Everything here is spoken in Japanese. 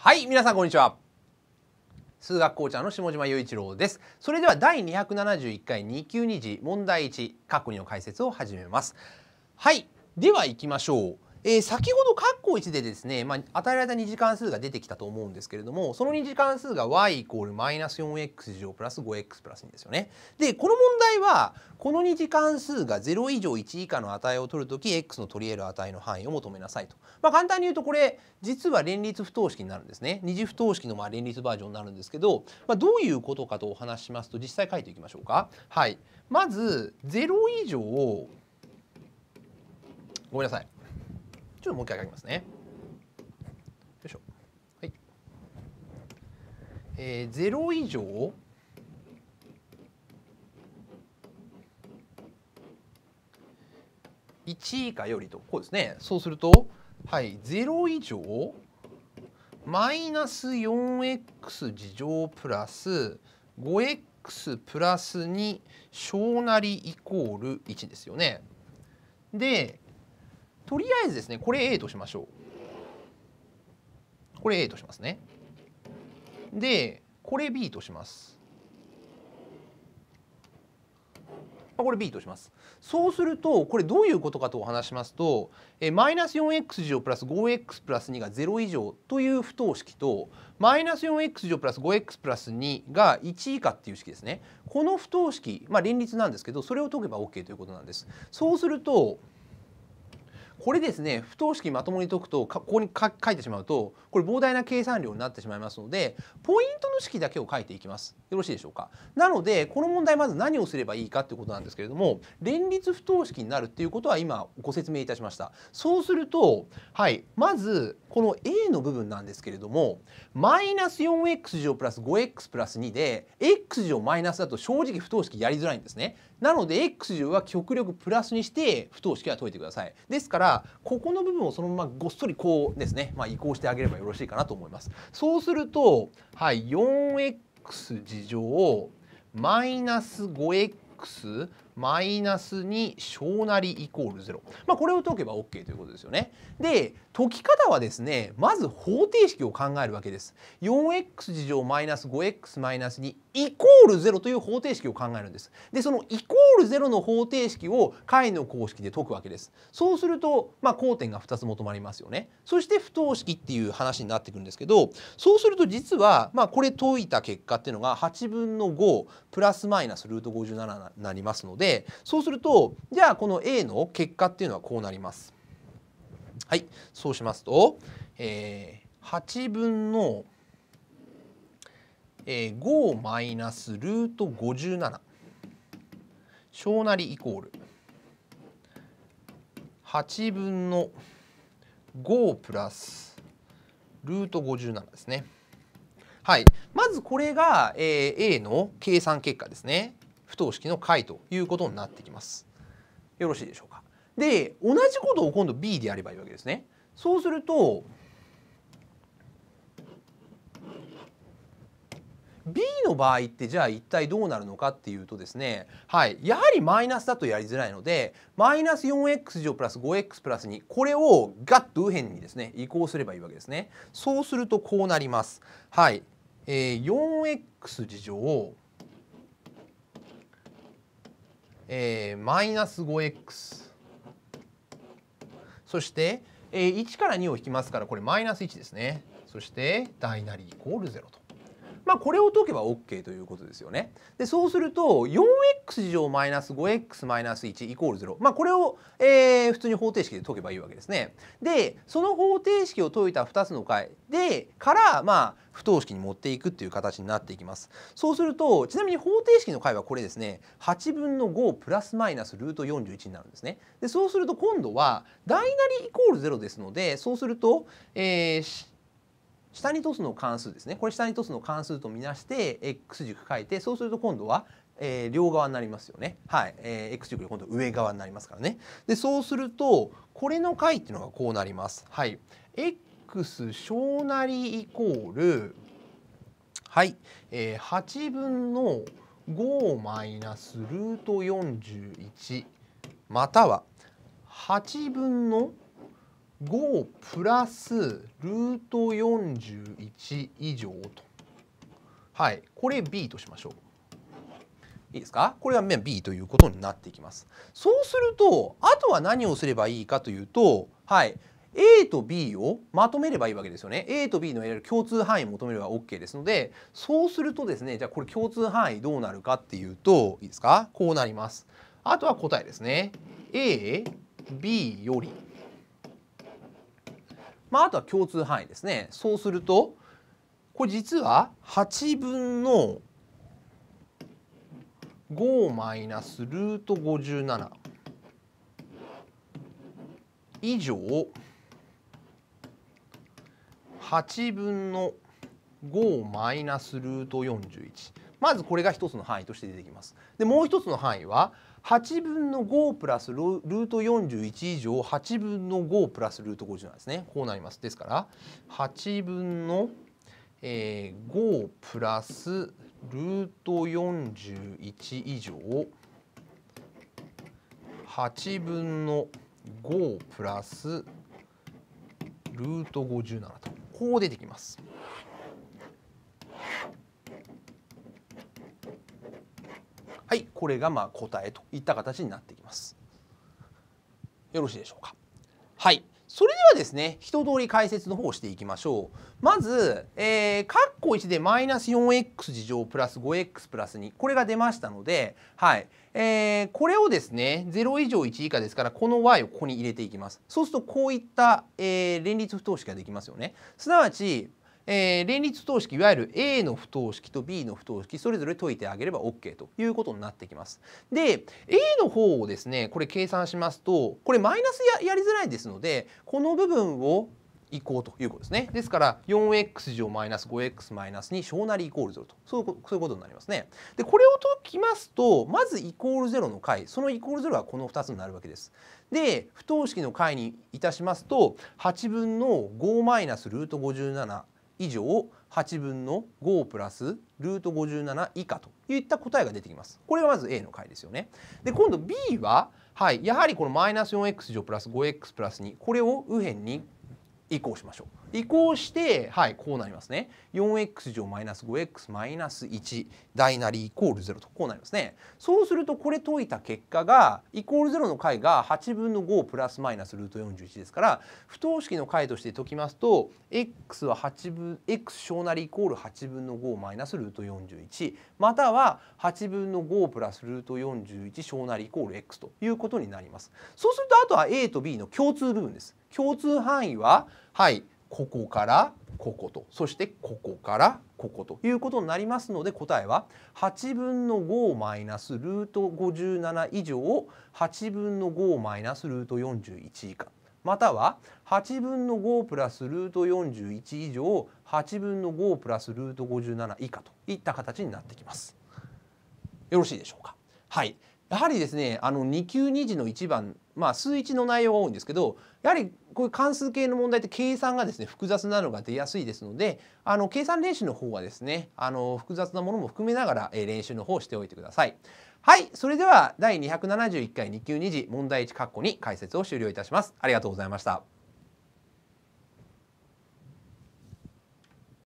はい皆さんこんにちは数学校長の下島雄一郎ですそれでは第二百七十一回二級二次問題一括弧の解説を始めますはいではいきましょうえー、先ほど括弧1でですね、まあ、与えられた2次関数が出てきたと思うんですけれどもその2次関数が y イコール 4x 乗プラス 5x プラス2ですよね。でこの問題はこの2次関数が0以上1以下の値を取るとき x の取り得る値の範囲を求めなさいと。まあ、簡単に言うとこれ実は連立不等式になるんですね。2次不等式のまあ連立バージョンになるんですけど、まあ、どういうことかとお話ししますと実際書いていきましょうか。はい、まず0以上ごめんなさいちょっともう一回書きますね。よいしょ。はい。えー、0以上1以下よりとこうですねそうするとはい0以上マイナス 4x 事乗プラス 5x プラス2小なりイコール1ですよね。でとりあえずですねこれ A としましょうこれ A としますねでこれ B としますこれ B としますそうするとこれどういうことかとお話しますとマイナス 4x 乗プラス 5x プラス2が0以上という不等式とマイナス 4x 乗プラス 5x プラス2が1以下っていう式ですねこの不等式まあ連立なんですけどそれを解けば OK ということなんですそうするとこれですね不等式まともに解くとここに書いてしまうとこれ膨大な計算量になってしまいますのでポイントの式だけを書いていきますよろしいでしょうかなのでこの問題まず何をすればいいかということなんですけれども連立不等式になるっていうことは今ご説明いたしましたそうするとはいまずこの A の部分なんですけれどもマイナス 4x 乗プラス 5x プラス2で x 乗マイナスだと正直不等式やりづらいんですねなので x 乗は極力プラスにして不等式は解いてくださいですかららここの部分をそのままごっそりこうですね、まあ、移行してあげればよろしいかなと思います。そうすると、はい、4x 事乗マイナス 5x マイナス2小なりイコール0。まあ、これを解けば OK ということですよね。で、解き方はですね、まず方程式を考えるわけです。4x 事乗マイナス 5x マイナス2イコール0という方程式を考えるんです。で、そのイコール0の方程式を解の公式で解くわけです。そうすると、まあ、交点が2つ求まりますよね。そして不等式っていう話になってくるんですけど、そうすると実は、まあ、これ解いた結果っていうのが8分の5プラスマイナスルート57になりますので、でそうするとじゃあこの A の結果っていうのはこうなります。はいそうしますと、えー、8分の、えー、5マイナスルート57小なりイコール8分の5プラスルート57ですね。はい、まずこれが、えー、A の計算結果ですね。不等式の解ということになってきます。よろしいでしょうか。で同じことを今度 B でやればいいわけですね。そうすると B の場合ってじゃあ一体どうなるのかっていうとですねはいやはりマイナスだとやりづらいのでマイナス 4x 乗プラス 5x プラス2これをガッと右辺にですね移行すればいいわけですねそうするとこうなりますはい、えー、4x 次乗えー、マイナス 5x そして、えー、1から2を引きますからこれマイナス1ですねそして大なりイコール0とまあ、これを解けば OK ということですよね。でそうすると 4x 乗 -5x-1 イコール0。まあ、これを、えー、普通に方程式で解けばいいわけですね。でその方程式を解いた2つの解でからまあ不等式に持っていくっていう形になっていきます。そうするとちなみに方程式の解はこれですね8分の5プラスマイナスルート41になるんですね。でそうすると今度は大なりイコール0ですのでそうすると、えー、下にトスの関数ですねこれ下にトスの関数とみなして x 軸書いてそうすると今度は、えー、両側になりますよねはい、えー、x 軸で今度上側になりますからねでそうするとこれの解っていうのがこうなりますはい x 小なりイコールはい、えー、8分の5マイナスルート41または8分の4 5プラスルート41以上と。はい、これ B としましょう。いいですかこれが面 B ということになっていきます。そうするとあとは何をすればいいかというと、はい、A と B をまとめればいいわけですよね。A と B のゆる共通範囲を求めれば OK ですのでそうするとですねじゃあこれ共通範囲どうなるかっていうといいですかこうなります。あとは答えですね。AB よりまあ、あとは共通範囲ですね。そうするとこれ実は8分の5マイナスルート57以上8分の5マイナスルート41まずこれが一つの範囲として出てきます。でもう一つの範囲は8分の5プラスルート41以上8分の5プラスルート50なんですね。こうなります。ですから8分の、え5プラスルート41以上8分の5プラスルート57とこう出てきます。はいこれがまあ答えといった形になってきます。よろしいでしょうか。はいそれではですね一通り解説の方をしていきましょう。まず、えー、括弧1でマイナス 4x 事乗プラス 5x プラス2これが出ましたので、はいえー、これをですね0以上1以下ですからこの y をここに入れていきます。そうするとこういった、えー、連立不等式ができますよね。すなわちえー、連立不等式いわゆる A の不等式と B の不等式それぞれ解いてあげれば OK ということになってきます。で A の方をですねこれ計算しますとこれマイナスややりづらいですのでこの部分をールということですね。ですから 4x 乗マイナス 5x マイナスに小なりイコール0とそういうことになりますね。でこれを解きますとまずイコール0の解そのイコール0はこの2つになるわけです。で不等式の解にいたしますと8分の5マイナスルート57以上8分の5プラスルート57以下といった答えが出てきます。これがまず A の解ですよね。で今度 B は、はい、やはりこのマイナス 4x 乗プラス 5x プラス2これを右辺に移行しましょう。移行して、はい、こうなりますね。4x 乗マイナス 5x マイナス1大なりイコール0とこうなりますね。そうするとこれ解いた結果がイコール0の解が8分の5プラスマイナスルート41ですから不等式の解として解きますと x は8分 x 小なりイコール8分の5マイナスルート41または8分の5プラスルート41小なりイコール x ということになります。そうするとあとは a と b の共通部分です。共通範囲ははいここからこことそしてここからここということになりますので答えは8分の5マイナスルート57以上を8分の5マイナスルート41以下または8分の5プラスルート41以上8分の5プラスルート57以下といった形になってきます。よろしいでしょうか。はい、やはりですねあの2級2次の1番まあ数1の内容が多いんですけどやはりこういう関数系の問題って計算がですね複雑なのが出やすいですのであの計算練習の方はですねあの複雑なものも含めながら、練習の方をしておいてください。はいそれでは第271回2級2次問題1括弧に解説を終了いたします。ありがとうございました。